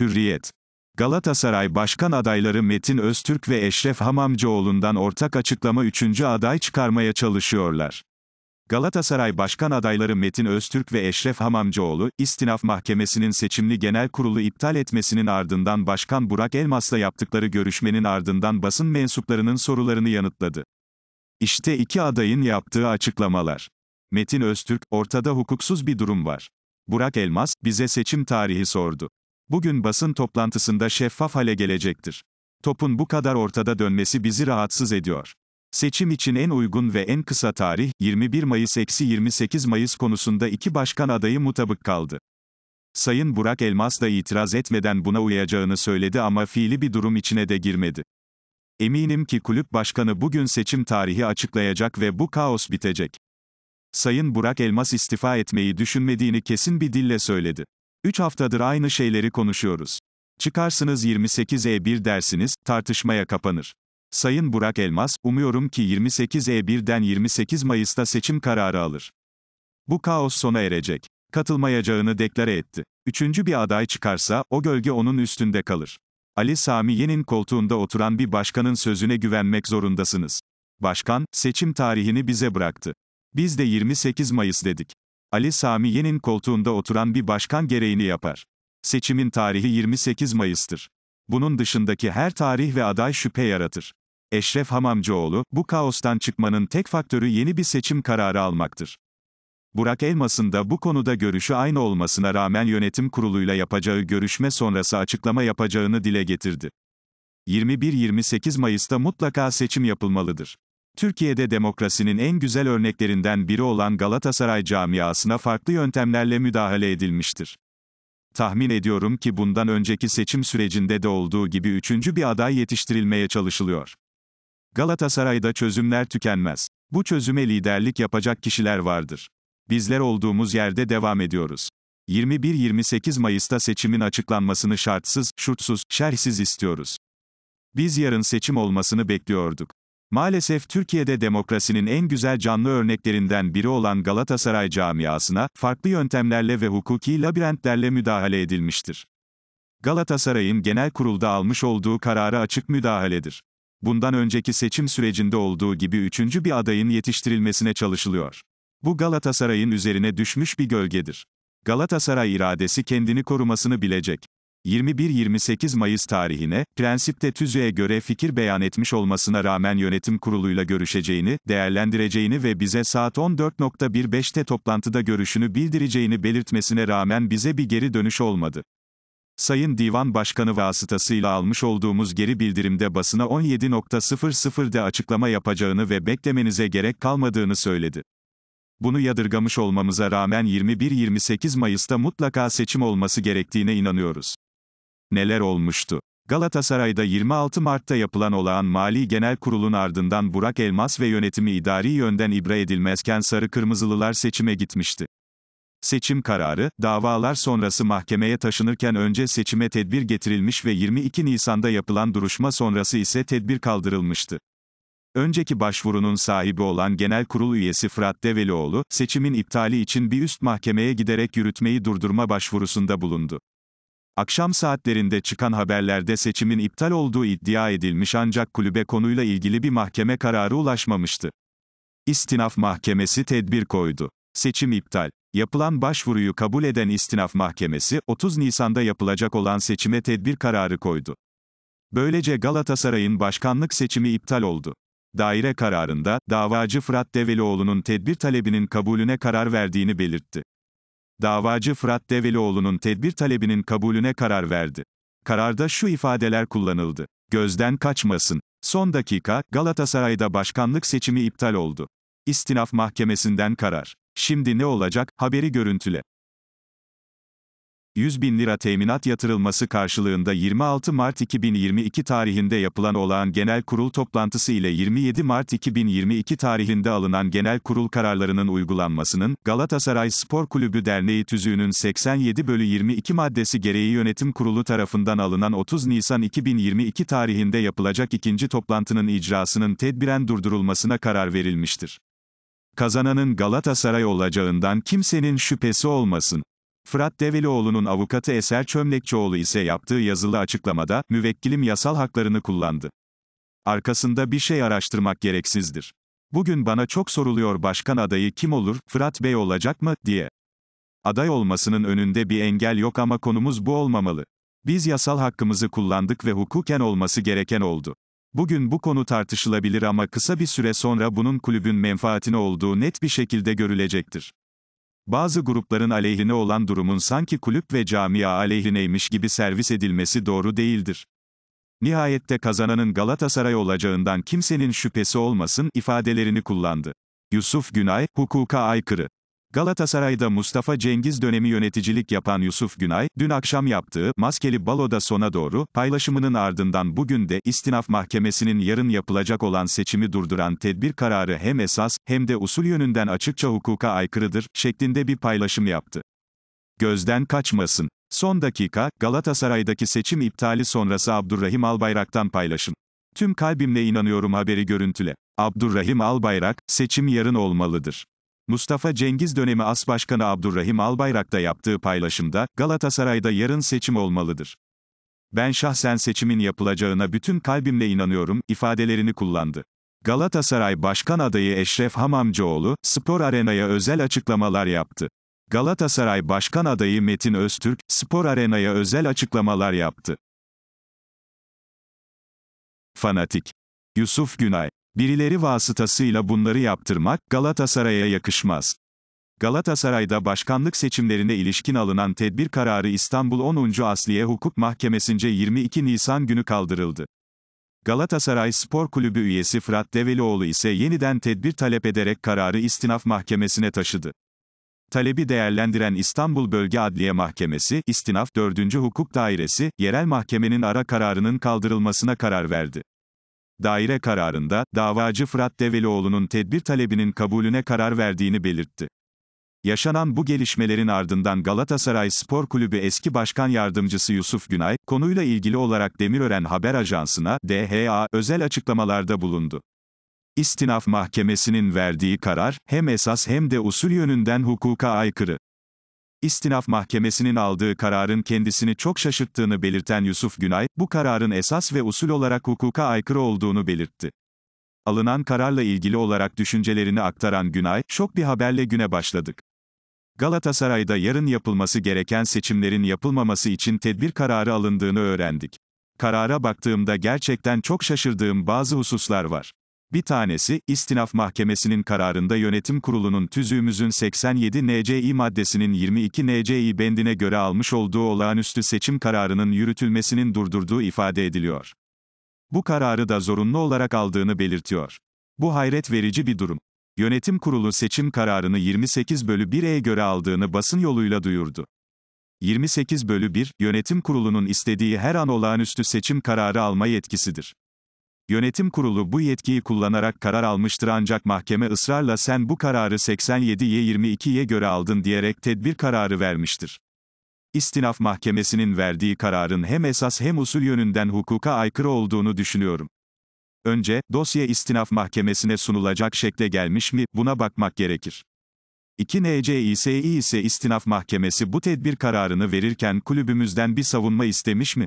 Hürriyet Galatasaray Başkan adayları Metin Öztürk ve Eşref Hamamcıoğlu'ndan ortak açıklama üçüncü aday çıkarmaya çalışıyorlar. Galatasaray Başkan adayları Metin Öztürk ve Eşref Hamamcıoğlu, İstinaf Mahkemesi'nin seçimli genel kurulu iptal etmesinin ardından Başkan Burak Elmas'la yaptıkları görüşmenin ardından basın mensuplarının sorularını yanıtladı. İşte iki adayın yaptığı açıklamalar. Metin Öztürk, ortada hukuksuz bir durum var. Burak Elmas, bize seçim tarihi sordu bugün basın toplantısında şeffaf hale gelecektir. Topun bu kadar ortada dönmesi bizi rahatsız ediyor. Seçim için en uygun ve en kısa tarih 21 Mayıs-28 Mayıs konusunda iki başkan adayı mutabık kaldı. Sayın Burak Elmas da itiraz etmeden buna uyacağını söyledi ama fiili bir durum içine de girmedi. Eminim ki kulüp başkanı bugün seçim tarihi açıklayacak ve bu kaos bitecek. Sayın Burak Elmas istifa etmeyi düşünmediğini kesin bir dille söyledi. 3 haftadır aynı şeyleri konuşuyoruz. Çıkarsınız 28E1 e dersiniz, tartışmaya kapanır. Sayın Burak Elmas, umuyorum ki 28E1'den e 28 Mayıs'ta seçim kararı alır. Bu kaos sona erecek. Katılmayacağını deklare etti. Üçüncü bir aday çıkarsa, o gölge onun üstünde kalır. Ali Sami Yen'in koltuğunda oturan bir başkanın sözüne güvenmek zorundasınız. Başkan, seçim tarihini bize bıraktı. Biz de 28 Mayıs dedik. Ali Sami Yen'in koltuğunda oturan bir başkan gereğini yapar. Seçimin tarihi 28 Mayıs'tır. Bunun dışındaki her tarih ve aday şüphe yaratır. Eşref Hamamcıoğlu, bu kaostan çıkmanın tek faktörü yeni bir seçim kararı almaktır. Burak Elmas'ın da bu konuda görüşü aynı olmasına rağmen yönetim kuruluyla yapacağı görüşme sonrası açıklama yapacağını dile getirdi. 21-28 Mayıs'ta mutlaka seçim yapılmalıdır. Türkiye'de demokrasinin en güzel örneklerinden biri olan Galatasaray camiasına farklı yöntemlerle müdahale edilmiştir. Tahmin ediyorum ki bundan önceki seçim sürecinde de olduğu gibi üçüncü bir aday yetiştirilmeye çalışılıyor. Galatasaray'da çözümler tükenmez. Bu çözüme liderlik yapacak kişiler vardır. Bizler olduğumuz yerde devam ediyoruz. 21-28 Mayıs'ta seçimin açıklanmasını şartsız, şurtsuz, şerhsiz istiyoruz. Biz yarın seçim olmasını bekliyorduk. Maalesef Türkiye'de demokrasinin en güzel canlı örneklerinden biri olan Galatasaray camiasına, farklı yöntemlerle ve hukuki labirentlerle müdahale edilmiştir. Galatasaray'ın genel kurulda almış olduğu kararı açık müdahaledir. Bundan önceki seçim sürecinde olduğu gibi üçüncü bir adayın yetiştirilmesine çalışılıyor. Bu Galatasaray'ın üzerine düşmüş bir gölgedir. Galatasaray iradesi kendini korumasını bilecek. 21-28 Mayıs tarihine, prensipte tüzüğe göre fikir beyan etmiş olmasına rağmen yönetim kuruluyla görüşeceğini, değerlendireceğini ve bize saat 14.15'te toplantıda görüşünü bildireceğini belirtmesine rağmen bize bir geri dönüş olmadı. Sayın Divan Başkanı vasıtasıyla almış olduğumuz geri bildirimde basına 17.00'de açıklama yapacağını ve beklemenize gerek kalmadığını söyledi. Bunu yadırgamış olmamıza rağmen 21-28 Mayıs'ta mutlaka seçim olması gerektiğine inanıyoruz. Neler olmuştu? Galatasaray'da 26 Mart'ta yapılan olağan mali genel kurulun ardından Burak Elmas ve yönetimi idari yönden ibra edilmezken sarı kırmızılılar seçime gitmişti. Seçim kararı, davalar sonrası mahkemeye taşınırken önce seçime tedbir getirilmiş ve 22 Nisan'da yapılan duruşma sonrası ise tedbir kaldırılmıştı. Önceki başvurunun sahibi olan Genel Kurul üyesi Fırat Develioğlu, seçimin iptali için bir üst mahkemeye giderek yürütmeyi durdurma başvurusunda bulundu. Akşam saatlerinde çıkan haberlerde seçimin iptal olduğu iddia edilmiş ancak kulübe konuyla ilgili bir mahkeme kararı ulaşmamıştı. İstinaf Mahkemesi tedbir koydu. Seçim iptal. Yapılan başvuruyu kabul eden İstinaf Mahkemesi, 30 Nisan'da yapılacak olan seçime tedbir kararı koydu. Böylece Galatasaray'ın başkanlık seçimi iptal oldu. Daire kararında, davacı Fırat Develioğlu'nun tedbir talebinin kabulüne karar verdiğini belirtti davacı Fırat Develioğlu'nun tedbir talebinin kabulüne karar verdi. Kararda şu ifadeler kullanıldı. Gözden kaçmasın. Son dakika, Galatasaray'da başkanlık seçimi iptal oldu. İstinaf Mahkemesi'nden karar. Şimdi ne olacak, haberi görüntüle. 100 bin lira teminat yatırılması karşılığında 26 Mart 2022 tarihinde yapılan olağan genel kurul toplantısı ile 27 Mart 2022 tarihinde alınan genel kurul kararlarının uygulanmasının, Galatasaray Spor Kulübü Derneği tüzüğünün 87 bölü 22 maddesi gereği yönetim kurulu tarafından alınan 30 Nisan 2022 tarihinde yapılacak ikinci toplantının icrasının tedbiren durdurulmasına karar verilmiştir. Kazananın Galatasaray olacağından kimsenin şüphesi olmasın. Fırat Develioğlu'nun avukatı Eser Çömlekçioğlu ise yaptığı yazılı açıklamada, müvekkilim yasal haklarını kullandı. Arkasında bir şey araştırmak gereksizdir. Bugün bana çok soruluyor başkan adayı kim olur, Fırat Bey olacak mı, diye. Aday olmasının önünde bir engel yok ama konumuz bu olmamalı. Biz yasal hakkımızı kullandık ve hukuken olması gereken oldu. Bugün bu konu tartışılabilir ama kısa bir süre sonra bunun kulübün menfaatine olduğu net bir şekilde görülecektir bazı grupların aleyhine olan durumun sanki kulüp ve camia aleyhineymiş gibi servis edilmesi doğru değildir. Nihayette kazananın Galatasaray olacağından kimsenin şüphesi olmasın ifadelerini kullandı. Yusuf Günay, hukuka aykırı. Galatasaray'da Mustafa Cengiz dönemi yöneticilik yapan Yusuf Günay, dün akşam yaptığı maskeli baloda sona doğru paylaşımının ardından bugün de istinaf mahkemesinin yarın yapılacak olan seçimi durduran tedbir kararı hem esas hem de usul yönünden açıkça hukuka aykırıdır şeklinde bir paylaşım yaptı. Gözden kaçmasın. Son dakika, Galatasaray'daki seçim iptali sonrası Abdurrahim Albayrak'tan paylaşım. Tüm kalbimle inanıyorum haberi görüntüle. Abdurrahim Albayrak, seçim yarın olmalıdır. Mustafa Cengiz dönemi As Başkanı Abdurrahim Albayrak'ta yaptığı paylaşımda, Galatasaray'da yarın seçim olmalıdır. Ben şahsen seçimin yapılacağına bütün kalbimle inanıyorum, ifadelerini kullandı. Galatasaray Başkan Adayı Eşref Hamamcıoğlu, spor arenaya özel açıklamalar yaptı. Galatasaray Başkan Adayı Metin Öztürk, spor arenaya özel açıklamalar yaptı. Fanatik. Yusuf Günay Birileri vasıtasıyla bunları yaptırmak, Galatasaray'a yakışmaz. Galatasaray'da başkanlık seçimlerine ilişkin alınan tedbir kararı İstanbul 10. Asliye Hukuk Mahkemesi'nce 22 Nisan günü kaldırıldı. Galatasaray Spor Kulübü üyesi Fırat Develioğlu ise yeniden tedbir talep ederek kararı istinaf mahkemesine taşıdı. Talebi değerlendiren İstanbul Bölge Adliye Mahkemesi, istinaf 4. Hukuk Dairesi, yerel mahkemenin ara kararının kaldırılmasına karar verdi daire kararında, davacı Fırat Develioğlu'nun tedbir talebinin kabulüne karar verdiğini belirtti. Yaşanan bu gelişmelerin ardından Galatasaray Spor Kulübü eski başkan yardımcısı Yusuf Günay, konuyla ilgili olarak Demirören Haber Ajansı'na, DHA, özel açıklamalarda bulundu. İstinaf Mahkemesi'nin verdiği karar, hem esas hem de usul yönünden hukuka aykırı. İstinaf Mahkemesi'nin aldığı kararın kendisini çok şaşırttığını belirten Yusuf Günay, bu kararın esas ve usul olarak hukuka aykırı olduğunu belirtti. Alınan kararla ilgili olarak düşüncelerini aktaran Günay, şok bir haberle güne başladık. Galatasaray'da yarın yapılması gereken seçimlerin yapılmaması için tedbir kararı alındığını öğrendik. Karara baktığımda gerçekten çok şaşırdığım bazı hususlar var. Bir tanesi, istinaf mahkemesinin kararında yönetim kurulunun tüzüğümüzün 87 nci maddesinin 22 nci bendine göre almış olduğu olağanüstü seçim kararının yürütülmesinin durdurduğu ifade ediliyor. Bu kararı da zorunlu olarak aldığını belirtiyor. Bu hayret verici bir durum. Yönetim kurulu seçim kararını 28 bölü 1'e göre aldığını basın yoluyla duyurdu. 28 bölü 1, yönetim kurulunun istediği her an olağanüstü seçim kararı alma yetkisidir. Yönetim kurulu bu yetkiyi kullanarak karar almıştır ancak mahkeme ısrarla sen bu kararı 87Y22'ye göre aldın diyerek tedbir kararı vermiştir. İstinaf Mahkemesi'nin verdiği kararın hem esas hem usul yönünden hukuka aykırı olduğunu düşünüyorum. Önce, dosya istinaf mahkemesine sunulacak şekle gelmiş mi, buna bakmak gerekir. 2 NCİSİ ise istinaf mahkemesi bu tedbir kararını verirken kulübümüzden bir savunma istemiş mi?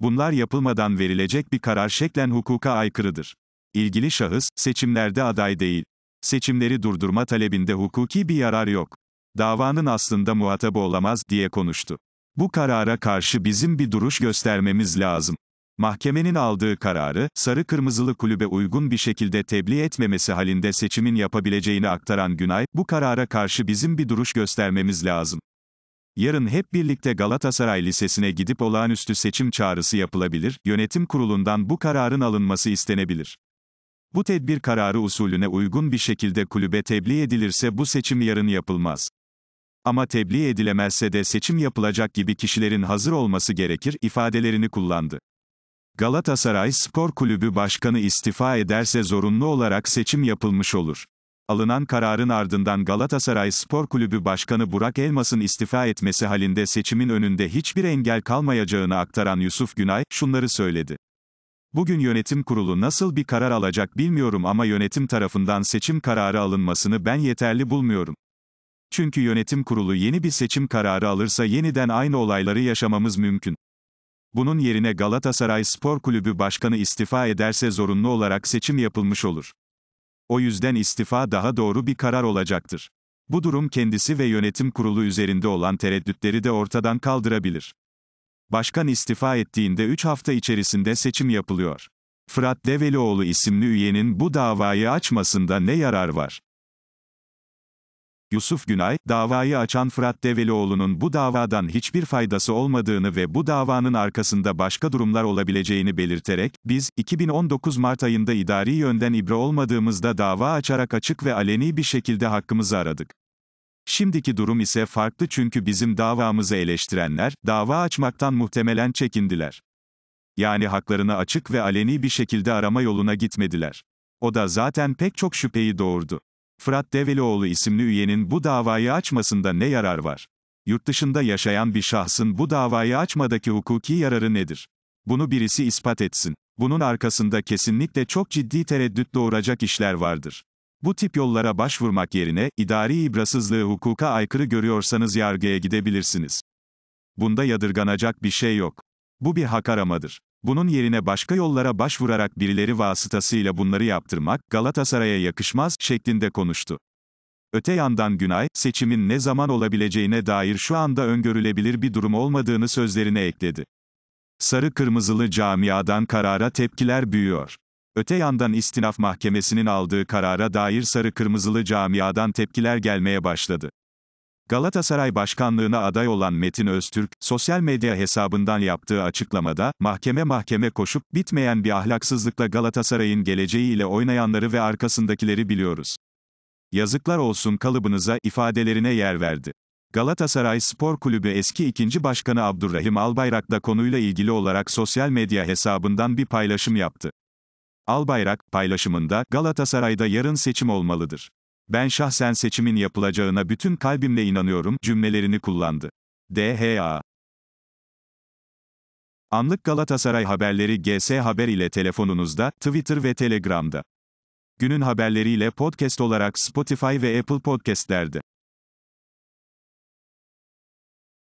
Bunlar yapılmadan verilecek bir karar şeklen hukuka aykırıdır. İlgili şahıs, seçimlerde aday değil. Seçimleri durdurma talebinde hukuki bir yarar yok. Davanın aslında muhatabı olamaz, diye konuştu. Bu karara karşı bizim bir duruş göstermemiz lazım. Mahkemenin aldığı kararı, sarı kırmızılı kulübe uygun bir şekilde tebliğ etmemesi halinde seçimin yapabileceğini aktaran Günay, bu karara karşı bizim bir duruş göstermemiz lazım. Yarın hep birlikte Galatasaray Lisesi'ne gidip olağanüstü seçim çağrısı yapılabilir, yönetim kurulundan bu kararın alınması istenebilir. Bu tedbir kararı usulüne uygun bir şekilde kulübe tebliğ edilirse bu seçim yarın yapılmaz. Ama tebliğ edilemezse de seçim yapılacak gibi kişilerin hazır olması gerekir ifadelerini kullandı. Galatasaray Spor Kulübü Başkanı istifa ederse zorunlu olarak seçim yapılmış olur. Alınan kararın ardından Galatasaray Spor Kulübü Başkanı Burak Elmas'ın istifa etmesi halinde seçimin önünde hiçbir engel kalmayacağını aktaran Yusuf Günay, şunları söyledi. Bugün yönetim kurulu nasıl bir karar alacak bilmiyorum ama yönetim tarafından seçim kararı alınmasını ben yeterli bulmuyorum. Çünkü yönetim kurulu yeni bir seçim kararı alırsa yeniden aynı olayları yaşamamız mümkün. Bunun yerine Galatasaray Spor Kulübü Başkanı istifa ederse zorunlu olarak seçim yapılmış olur. O yüzden istifa daha doğru bir karar olacaktır. Bu durum kendisi ve yönetim kurulu üzerinde olan tereddütleri de ortadan kaldırabilir. Başkan istifa ettiğinde 3 hafta içerisinde seçim yapılıyor. Fırat Develioğlu isimli üyenin bu davayı açmasında ne yarar var? Yusuf Günay, davayı açan Fırat Develioğlu'nun bu davadan hiçbir faydası olmadığını ve bu davanın arkasında başka durumlar olabileceğini belirterek, biz, 2019 Mart ayında idari yönden ibre olmadığımızda dava açarak açık ve aleni bir şekilde hakkımızı aradık. Şimdiki durum ise farklı çünkü bizim davamızı eleştirenler, dava açmaktan muhtemelen çekindiler. Yani haklarını açık ve aleni bir şekilde arama yoluna gitmediler. O da zaten pek çok şüpheyi doğurdu. Fırat Develioğlu isimli üyenin bu davayı açmasında ne yarar var? Yurtdışında yaşayan bir şahsın bu davayı açmadaki hukuki yararı nedir? Bunu birisi ispat etsin. Bunun arkasında kesinlikle çok ciddi tereddüt doğuracak işler vardır. Bu tip yollara başvurmak yerine, idari ibrasızlığı hukuka aykırı görüyorsanız yargıya gidebilirsiniz. Bunda yadırganacak bir şey yok. Bu bir hak aramadır. Bunun yerine başka yollara başvurarak birileri vasıtasıyla bunları yaptırmak, Galatasaray'a yakışmaz, şeklinde konuştu. Öte yandan Günay, seçimin ne zaman olabileceğine dair şu anda öngörülebilir bir durum olmadığını sözlerine ekledi. Sarı kırmızılı camiadan karara tepkiler büyüyor. Öte yandan istinaf mahkemesinin aldığı karara dair sarı kırmızılı camiadan tepkiler gelmeye başladı. Galatasaray Başkanlığına aday olan Metin Öztürk, sosyal medya hesabından yaptığı açıklamada, mahkeme mahkeme koşup, bitmeyen bir ahlaksızlıkla Galatasaray'ın geleceğiyle oynayanları ve arkasındakileri biliyoruz. Yazıklar olsun kalıbınıza, ifadelerine yer verdi. Galatasaray Spor Kulübü eski ikinci başkanı Abdurrahim Albayrak da konuyla ilgili olarak sosyal medya hesabından bir paylaşım yaptı. Albayrak, paylaşımında, Galatasaray'da yarın seçim olmalıdır. Ben şahsen seçimin yapılacağına bütün kalbimle inanıyorum cümlelerini kullandı. DHA Anlık Galatasaray haberleri GS Haber ile telefonunuzda, Twitter ve Telegram'da. Günün haberleriyle podcast olarak Spotify ve Apple Podcast'lerde.